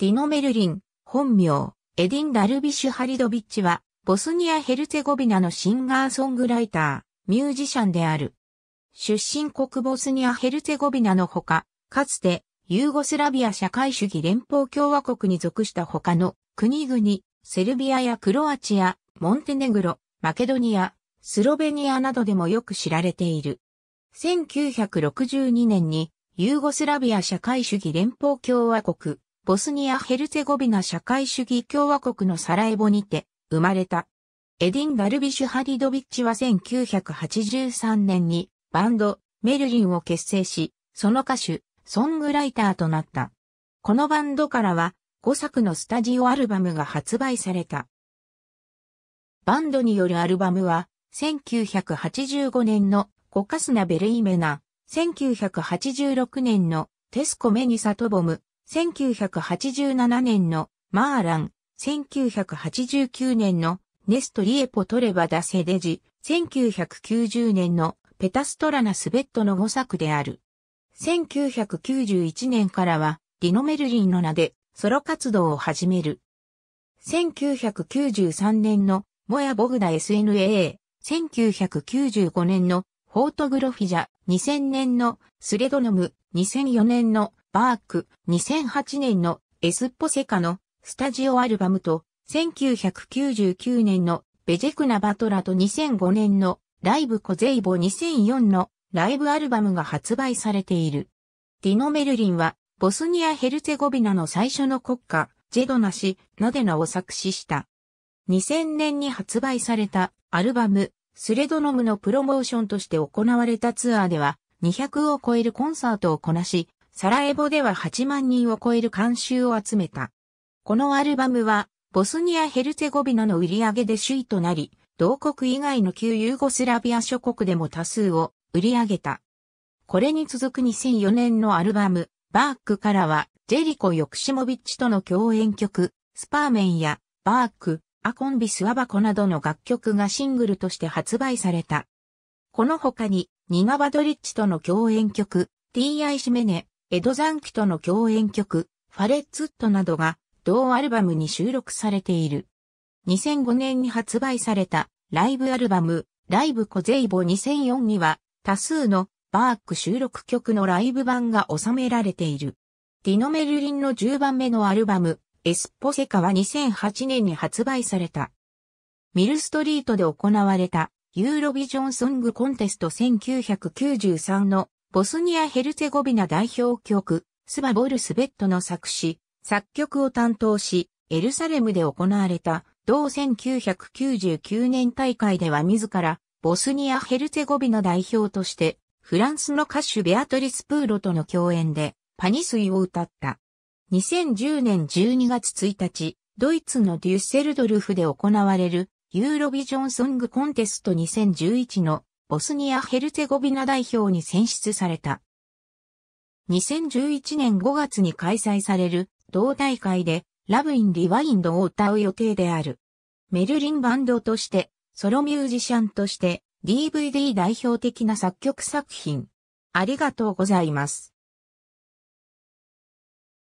ディノ・メルリン、本名、エディン・ダルビッシュ・ハリドビッチは、ボスニア・ヘルツェゴビナのシンガーソングライター、ミュージシャンである。出身国ボスニア・ヘルツェゴビナのほか、かつて、ユーゴスラビア社会主義連邦共和国に属した他の国々、セルビアやクロアチア、モンテネグロ、マケドニア、スロベニアなどでもよく知られている。1962年にユーゴスラビア社会主義連邦共和国ボスニア・ヘルツェゴビナ社会主義共和国のサラエボにて生まれた。エディン・ダルビシュ・ハディドビッチは1983年にバンド、メルリンを結成し、その歌手、ソングライターとなった。このバンドからは5作のスタジオアルバムが発売された。バンドによるアルバムは、1985年のコカスナ・ベルイメナ、1986年のテスコ・メニサトボム、1987年のマーラン、1989年のネストリエポトレバダセデジ、1990年のペタストラナスベットの5作である。1991年からはリノメルリンの名でソロ活動を始める。1993年のモヤ・ボグダ SNA、1995年のフォートグロフィジャ、2000年のスレドノム、2004年のバーク、2008年のエスポセカのスタジオアルバムと、1999年のベジェクナバトラと2005年のライブコゼイボ2004のライブアルバムが発売されている。ディノ・メルリンは、ボスニア・ヘルツェゴビナの最初の国家、ジェドナシ、ナデナを作詞した。2000年に発売されたアルバム、スレドノムのプロモーションとして行われたツアーでは、200を超えるコンサートをこなし、サラエボでは8万人を超える監修を集めた。このアルバムは、ボスニア・ヘルツェゴビナの売り上げで首位となり、同国以外の旧ユーゴスラビア諸国でも多数を売り上げた。これに続く2004年のアルバム、バークからは、ジェリコ・ヨクシモビッチとの共演曲、スパーメンや、バーク、アコンビス・ワバコなどの楽曲がシングルとして発売された。この他に、ニガ・バドリッチとの共演曲、T.I. シメネ、エド・ザンキとの共演曲、ファレッツットなどが同アルバムに収録されている。2005年に発売されたライブアルバム、ライブコゼイボ2004には多数のバーク収録曲のライブ版が収められている。ディノ・メルリンの10番目のアルバム、エスポセカは2008年に発売された。ミルストリートで行われたユーロビジョンソングコンテスト1993のボスニア・ヘルツェゴビナ代表曲、スバボルスベットの作詞、作曲を担当し、エルサレムで行われた、同1999年大会では自ら、ボスニア・ヘルツェゴビナ代表として、フランスの歌手ベアトリス・プーロとの共演で、パニスイを歌った。2010年12月1日、ドイツのデュッセルドルフで行われる、ユーロビジョンソングコンテスト2011のボスニア・ヘルツェゴビナ代表に選出された。2011年5月に開催される同大会でラブイン・リワインドを歌う予定である。メルリンバンドとして、ソロミュージシャンとして DVD 代表的な作曲作品。ありがとうございます。